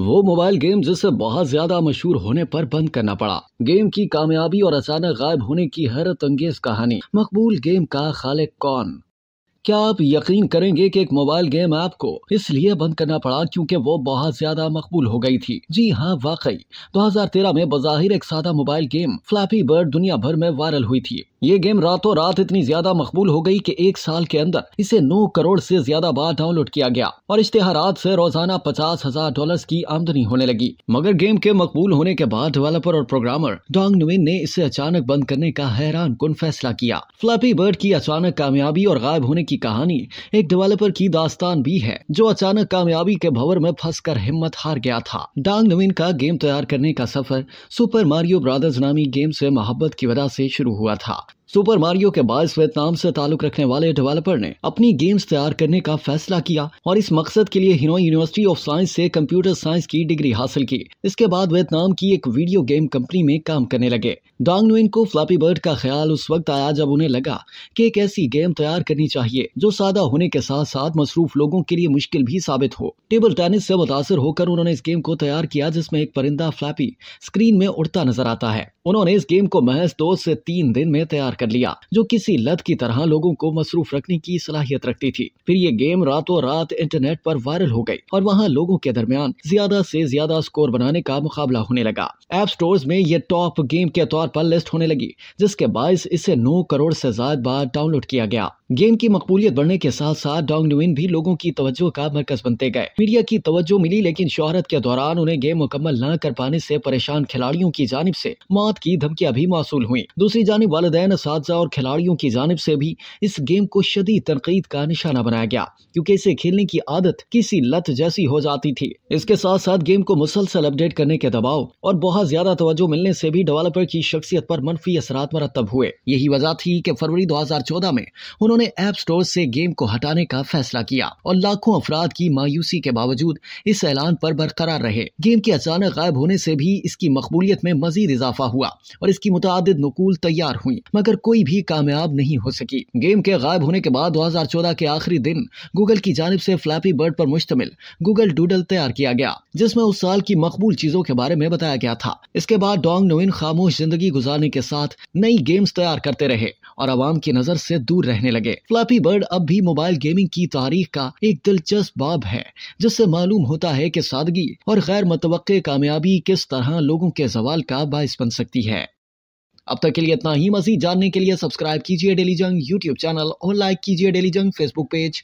वो mobile game जिसे बहुत ज्यादा मशहूर होने पर बंद करना पड़ा गेम की कामयाबी और अचानक गायब होने की हैरत अंगेज कहानी मकबूल गेम का खालिक कौन क्या आप यकीन करेंगे कि एक मोबाइल गेम ऐप को इसलिए बंद करना पड़ा क्योंकि वो बहुत ज्यादा मकबूल हो गई थी जी हाँ वाकई 2013 में बजाहिर एक सादा मोबाइल गेम फ्लैपी बर्ड दुनिया भर में वायरल हुई थी ये गेम रातों रात इतनी ज्यादा मकबूल हो गई कि एक साल के अंदर इसे नौ करोड़ से ज्यादा बार डाउनलोड किया गया और इश्तेहारात से रोजाना पचास हजार डॉलर की आमदनी होने लगी मगर गेम के मकबूल होने के बाद डेवलपर और प्रोग्रामर डोंग नुविन ने इसे अचानक बंद करने का हैरान कन फैसला किया फ्लैपी बर्ड की अचानक कामयाबी और गायब होने की कहानी एक डेवलपर की दास्तान भी है जो अचानक कामयाबी के भवर में फंस कर हिम्मत हार गया था डांग नवीन का गेम तैयार करने का सफर सुपर मारियो ब्रादर्स नामी गेम से मोहब्बत की वजह से शुरू हुआ था सुपर मारियो के बायोस्वेत वियतनाम से ताल्लुक रखने वाले डेवलपर ने अपनी गेम्स तैयार करने का फैसला किया और इस मकसद के लिए हिनोई यूनिवर्सिटी ऑफ साइंस से कंप्यूटर साइंस की डिग्री हासिल की इसके बाद वियतनाम की एक वीडियो गेम कंपनी में काम करने लगे डांग नुइन को फ्लैपी बर्ड का ख्याल उस वक्त आया जब उन्हें लगा की एक ऐसी गेम तैयार करनी चाहिए जो सादा होने के साथ साथ मसरूफ लोगों के लिए मुश्किल भी साबित हो टेबल टेनिस से मुतासर होकर उन्होंने इस गेम को तैयार किया जिसमे एक परिंदा फ्लैपी स्क्रीन में उड़ता नजर आता है उन्होंने इस गेम को महज दो से तीन दिन में तैयार कर लिया जो किसी लत की तरह लोगों को मसरूफ रखने की सलाहियत रखती थी फिर ये गेम रातों रात इंटरनेट पर वायरल हो गई और वहाँ लोगों के दरमियान ज्यादा से ज्यादा स्कोर बनाने का मुकाबला होने लगा एप स्टोर में ये टॉप गेम के तौर पर लिस्ट होने लगी जिसके बायस इसे नौ करोड़ ऐसी ज्यादा बार डाउनलोड किया गया गेम की मकबूलियत बढ़ने के साथ साथ डोंग न्यून भी लोगों की तवज्जो का मरकज बनते गए मीडिया की तवज्जो मिली लेकिन शोहरत के दौरान उन्हें गेम मुकम्मल न कर पाने से परेशान खिलाड़ियों की जानब से मौत की धमकियां भी मौसू हुई दूसरी जानब वालदेन इसजा और खिलाड़ियों की जानब से भी इस गेम को शदी तनकीद का निशाना बनाया गया क्यूँकी इसे खेलने की आदत किसी लत जैसी हो जाती थी इसके साथ साथ गेम को मुसलसल अपडेट करने के दबाव और बहुत ज्यादा तवज्जो मिलने से भी डेवलपर की शख्सियत पर मनफी असरा मरतब हुए यही वजह थी की फरवरी दो हजार चौदह में उन्होंने ने ऐप स्टोर से गेम को हटाने का फैसला किया और लाखों अफराद की मायूसी के बावजूद इस ऐलान पर बरकरार रहे गेम के अचानक गायब होने से भी इसकी मकबूलियत में मजीद इजाफा हुआ और इसकी मुतद नकूल तैयार हुई मगर कोई भी कामयाब नहीं हो सकी गेम के गायब होने के बाद दो हजार चौदह के आखिरी दिन गूगल की जानब ऐसी फ्लैपी बर्ड आरोप मुश्तमिल गूगल डूडल तैयार किया गया जिसमे उस साल की मकबूल चीजों के बारे में बताया गया था इसके बाद डोंग नोविन खामोश जिंदगी गुजारने के साथ नई गेम्स तैयार करते रहे और आवाम की नजर से दूर रहने लगे लगे फ्लैपी बर्ड अब भी मोबाइल गेमिंग की तारीख का एक दिलचस्प बाब है जिससे मालूम होता है कि सादगी और गैर मुतव कामयाबी किस तरह लोगों के सवाल का बायस बन सकती है अब तक के लिए इतना ही मजीद जानने के लिए सब्सक्राइब कीजिए डेली जंग यूट्यूब चैनल और लाइक कीजिए डेली जंग फेसबुक पेज